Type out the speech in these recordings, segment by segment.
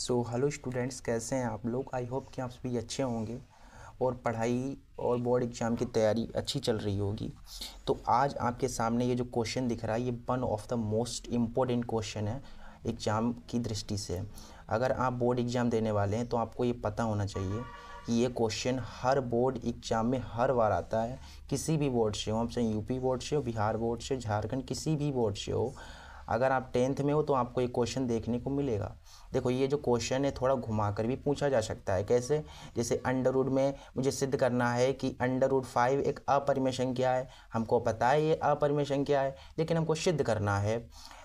so hello students कैसे हैं आप लोग आई होप कि आप सभी अच्छे होंगे और पढ़ाई और बोर्ड एग्ज़ाम की तैयारी अच्छी चल रही होगी तो आज आपके सामने ये जो क्वेश्चन दिख रहा है ये one of the most important question है एग्ज़ाम की दृष्टि से अगर आप बोर्ड एग्ज़ाम देने वाले हैं तो आपको ये पता होना चाहिए कि ये क्वेश्चन हर बोर्ड एग्ज़ाम में हर बार आता है किसी भी बोर्ड से हो आप चाहे यूपी बोर्ड से हो बिहार बोर्ड से झारखंड किसी भी बोर्ड से हो अगर आप टेंथ में हो तो आपको ये क्वेश्चन देखने को मिलेगा देखो ये जो क्वेश्चन है थोड़ा घुमा कर भी पूछा जा सकता है कैसे जैसे अंडर रूड में मुझे सिद्ध करना है कि अंडर रूड फाइव एक अपरिमय क्या है हमको पता है ये अपरिमय क्या है लेकिन हमको सिद्ध करना है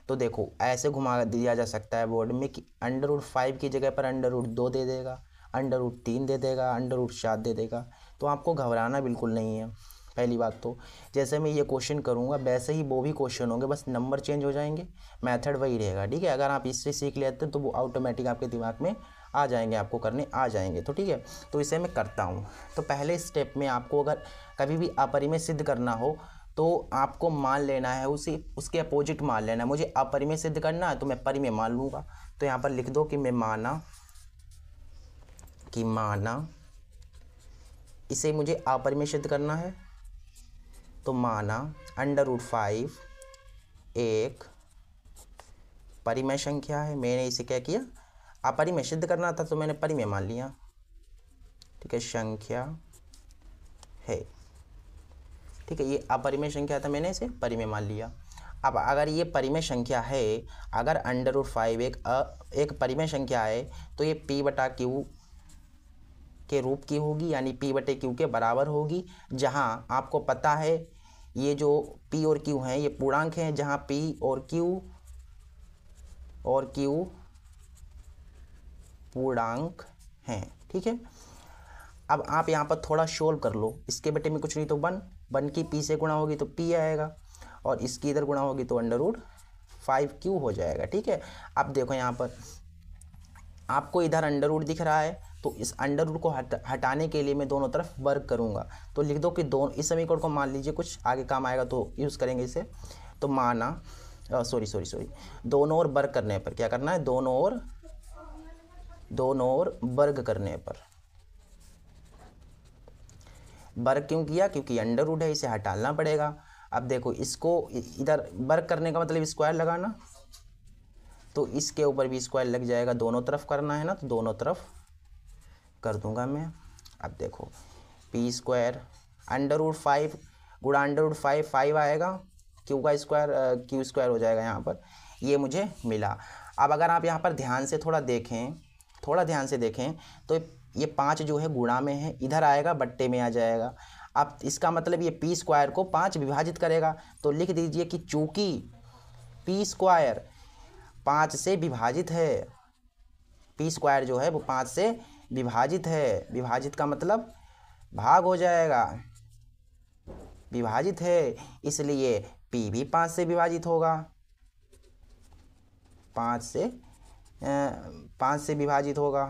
तो देखो ऐसे घुमा दिया जा सकता है बोर्ड में कि अंडर रूड फाइव की जगह पर अंडर रूड दो दे देगा अंडर रूट तीन दे देगा अंडर रूट सात दे देगा तो आपको घबराना बिल्कुल नहीं है पहली बात तो जैसे मैं ये क्वेश्चन करूँगा वैसे ही वो भी क्वेश्चन होंगे बस नंबर चेंज हो जाएंगे मैथड वही रहेगा ठीक है अगर आप इससे सीख लेते हैं तो वो ऑटोमेटिक आपके दिमाग में आ जाएंगे आपको करने आ जाएंगे तो ठीक है तो इसे मैं करता हूँ तो पहले स्टेप में आपको अगर कभी भी अपरिमय सिद्ध करना हो तो आपको मान लेना है उसी उसके अपोजिट मान लेना है मुझे अपरिमय सिद्ध करना है तो मैं परिमय मान लूँगा तो यहाँ पर लिख दो कि मैं माना कि माना इसे मुझे अपरिमय सिद्ध करना है तो माना अंडर रूट फाइव एक परिमेय संख्या है मैंने इसे क्या किया अपरिमय सिद्ध करना था तो मैंने परिमेय मान लिया ठीक है संख्या है ठीक है ये अपरिमेय संख्या था मैंने इसे परिमेय मान लिया अब अगर ये परिमेय संख्या है अगर अंडर रूट फाइव एक अ, एक परिमेय संख्या है तो ये पी बटा क्यू के रूप की होगी यानी पी बटे क्यू के बराबर होगी जहाँ आपको पता है ये जो पी और क्यू हैं ये पूर्णांक हैं जहाँ पी और क्यू और क्यू पूर्णांक हैं ठीक है अब आप यहाँ पर थोड़ा शोल्व कर लो इसके बेटे में कुछ नहीं तो वन वन की पी से गुणा होगी तो पी आएगा और इसकी इधर गुणा होगी तो अंडर रूड फाइव क्यू हो जाएगा ठीक है अब देखो यहाँ पर आपको इधर अंडर रूड दिख रहा है तो इस अंडर रूट को हट, हटाने के लिए मैं दोनों तरफ वर्क करूँगा तो लिख दो कि दोनों इस समीकरण को मान लीजिए कुछ आगे काम आएगा तो यूज़ करेंगे इसे तो माना सॉरी सॉरी सॉरी दोनों ओर वर्क करने पर क्या करना है दोनों ओर दोनों ओर वर्ग करने पर वर्ग क्यों किया क्योंकि अंडर रूट है इसे हटाना पड़ेगा अब देखो इसको इधर वर्ग करने का मतलब स्क्वायर लगाना तो इसके ऊपर भी स्क्वायर लग जाएगा दोनों तरफ करना है ना तो दोनों तरफ कर दूंगा मैं अब देखो P square under root five गुड़ा अंडर उड फाइव फाइव आएगा क्यू का स्क्वायर क्यू स्क्वायर हो जाएगा यहाँ पर ये मुझे मिला अब अगर आप यहाँ पर ध्यान से थोड़ा देखें थोड़ा ध्यान से देखें तो ये पाँच जो है गुणा में है इधर आएगा बट्टे में आ जाएगा अब इसका मतलब ये पी स्क्वायर को पाँच विभाजित करेगा तो लिख दीजिए कि चूँकि पी स्क्वायर पाँच से विभाजित है पी स्क्वायर जो है वो पाँच से विभाजित है विभाजित का मतलब भाग हो जाएगा विभाजित है इसलिए पी भी पाँच से विभाजित होगा पाँच से पाँच से विभाजित होगा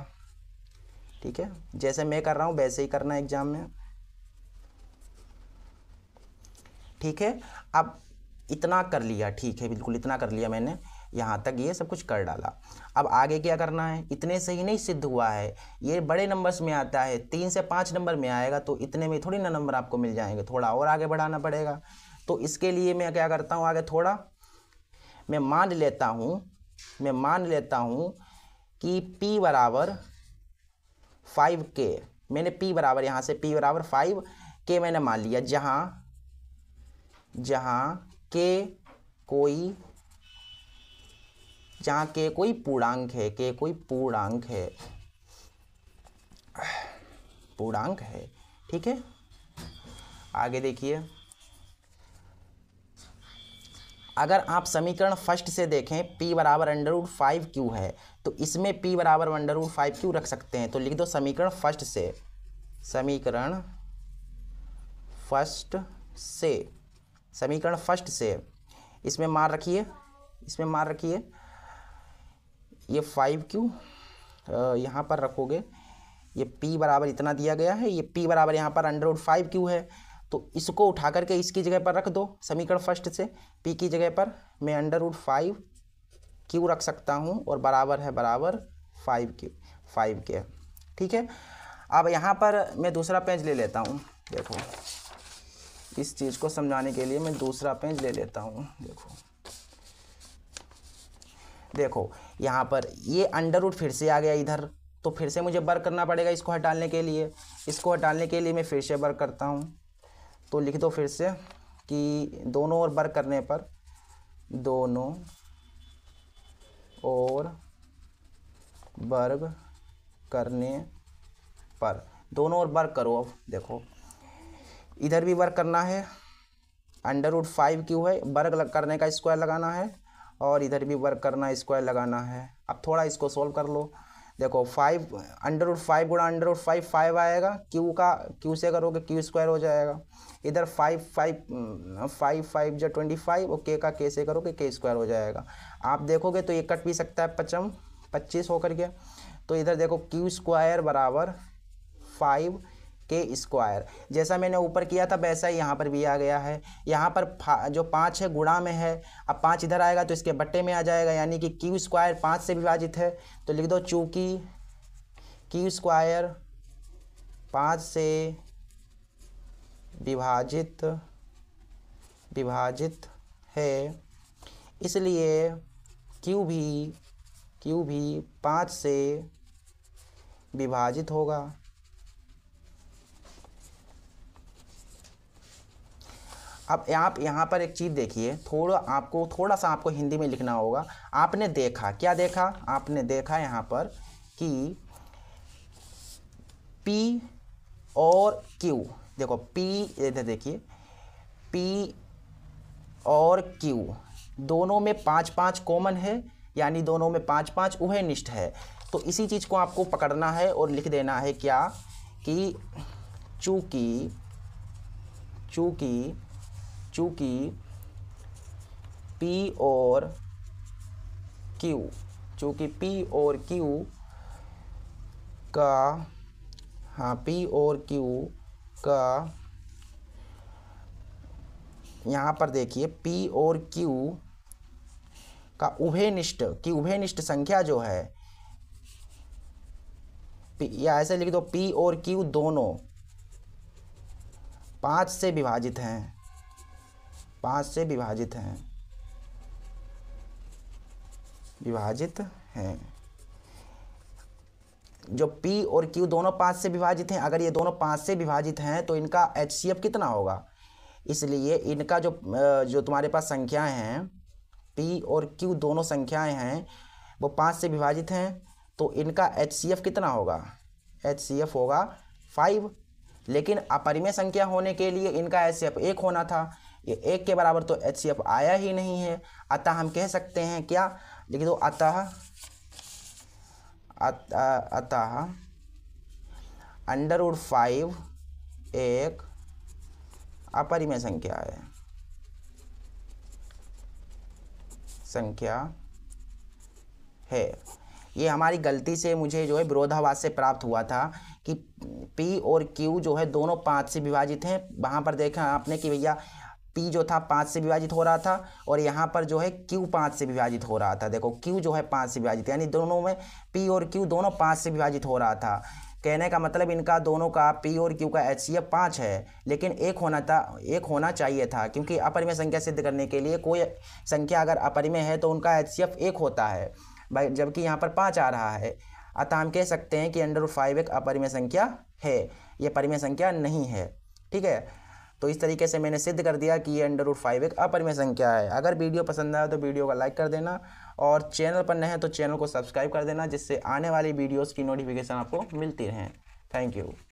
ठीक है जैसे मैं कर रहा हूँ वैसे ही करना एग्ज़ाम में ठीक है अब इतना कर लिया ठीक है बिल्कुल इतना कर लिया मैंने यहाँ तक ये सब कुछ कर डाला अब आगे क्या करना है इतने से ही नहीं सिद्ध हुआ है ये बड़े नंबर्स में आता है तीन से पाँच नंबर में आएगा तो इतने में थोड़ी ना नंबर आपको मिल जाएंगे थोड़ा और आगे बढ़ाना पड़ेगा तो इसके लिए मैं क्या करता हूँ आगे थोड़ा मैं मान लेता हूँ मैं मान लेता हूँ कि पी बराबर फाइव के मैंने पी बराबर यहाँ से पी बराबर फाइव के मैंने मान लिया जहाँ जहाँ के कोई जहाँ के कोई पूर्णांक है के कोई पूर्णांक है पूर्णांक है ठीक है आगे देखिए अगर आप समीकरण फर्स्ट से देखें p बराबर अंडर रूट फाइव क्यू है तो इसमें p बराबर अंडर रूट फाइव क्यू रख सकते हैं तो लिख दो समीकरण फर्स्ट से समीकरण फर्स्ट से समीकरण फर्स्ट से इसमें मार रखिए इसमें मार रखिए ये फाइव क्यू यहाँ पर रखोगे ये p बराबर इतना दिया गया है ये p बराबर यहाँ पर अंडर रूट फाइव क्यू है तो इसको उठा करके इसकी जगह पर रख दो समीकरण फर्स्ट से p की जगह पर मैं अंडर रूट फाइव क्यू रख सकता हूँ और बराबर है बराबर फाइव क्यू फाइव के ठीक है अब यहाँ पर मैं दूसरा पेज ले लेता हूँ देखो इस चीज़ को समझाने के लिए मैं दूसरा पेज ले लेता हूँ देखो देखो यहाँ पर ये अंडर रूट फिर से आ गया इधर तो फिर से मुझे वर्क करना पड़ेगा इसको हटाने के लिए इसको हटाने के लिए मैं फिर से वर्क करता हूँ तो लिख दो फिर से कि दोनों और वर्क करने पर दोनों और वर्ग करने पर दोनों ओर वर्क करो अब देखो इधर भी वर्क करना है अंडर रूट फाइव क्यू है वर्ग करने का स्क्वायर लगाना है और इधर भी वर्क करना स्क्वायर लगाना है अब थोड़ा इसको सॉल्व कर लो देखो फाइव अंडर उड फाइव गुड़ा अंडर उड फाइव फाइव आएगा क्यू का क्यू से करोगे क्यू स्क्वायर हो जाएगा इधर फाइव फाइव फाइव फाइव जो ट्वेंटी फाइव और के का के से करोगे के स्क्वायर हो जाएगा आप देखोगे तो ये कट भी सकता है पचम पच्चीस होकर के तो इधर देखो क्यू स्क्वायर बराबर फाइव के स्क्वायर जैसा मैंने ऊपर किया था वैसा ही यहाँ पर भी आ गया है यहाँ पर जो पाँच है गुणा में है अब पाँच इधर आएगा तो इसके बट्टे में आ जाएगा यानी कि क्यू स्क्वायर पाँच से विभाजित है तो लिख दो चूँकि क्यू स्क्वायर पाँच से विभाजित विभाजित है इसलिए क्यू भी क्यू भी पाँच से विभाजित होगा अब आप यहाँ पर एक चीज़ देखिए थोड़ा आपको थोड़ा सा आपको हिंदी में लिखना होगा आपने देखा क्या देखा आपने देखा यहाँ पर कि पी और क्यू देखो पी इधर देखिए पी और क्यू दोनों में पाँच पाँच कॉमन है यानी दोनों में पाँच पाँच निष्ठ है तो इसी चीज़ को आपको पकड़ना है और लिख देना है क्या कि चूँकि चूँकि चूंकि पी और क्यू चूंकि पी और क्यू का हाँ पी और क्यू का यहाँ पर देखिए पी और क्यू का उभयनिष्ठ की उभयनिष्ठ संख्या जो है या ऐसे लिख दो पी और क्यू दोनों पाँच से विभाजित हैं पाँच से विभाजित हैं विभाजित हैं जो P और Q दोनों पाँच से विभाजित हैं अगर ये दोनों पाँच से विभाजित हैं तो इनका एच कितना होगा इसलिए इनका जो जो तुम्हारे पास संख्याएं हैं P और Q दोनों संख्याएं हैं वो पाँच से विभाजित हैं तो इनका एच कितना होगा एच होगा फाइव लेकिन अपरिमेय संख्या होने के लिए इनका एच एक होना था ये एक के बराबर तो एच सी एफ आया ही नहीं है अतः हम कह सकते हैं क्या लिख तो अतः अतः अंडर उड फाइव एक अपरिमेय संख्या है संख्या है ये हमारी गलती से मुझे जो है विरोधावास से प्राप्त हुआ था कि पी और क्यू जो है दोनों पाँच से विभाजित हैं वहाँ पर देखा आपने कि भैया पी जो था पाँच से विभाजित हो रहा था और यहाँ पर जो है क्यू पाँच से विभाजित हो रहा था देखो क्यू जो है पाँच से विभाजित यानी दोनों में पी और क्यू दोनों पाँच से विभाजित हो रहा था कहने का मतलब इनका दोनों का पी और क्यू का एच सी एफ पाँच है लेकिन एक होना था एक होना चाहिए था क्योंकि अपरिमय संख्या सिद्ध करने के लिए कोई संख्या अगर अपरिमय है तो उनका एच सी एफ एक होता है भाई जबकि यहाँ पर पाँच आ रहा है अतः हम कह सकते हैं कि अंडर फाइव एक अपरिमय संख्या है ये परिमेय संख्या नहीं है ठीक है तो इस तरीके से मैंने सिद्ध कर दिया कि ये अंडर रूट फाइव एक अपरिमेय संख्या है अगर वीडियो पसंद आया तो वीडियो का लाइक कर देना और चैनल पर नए हैं तो चैनल को सब्सक्राइब कर देना जिससे आने वाली वीडियोज़ की नोटिफिकेशन आपको मिलती रहें थैंक यू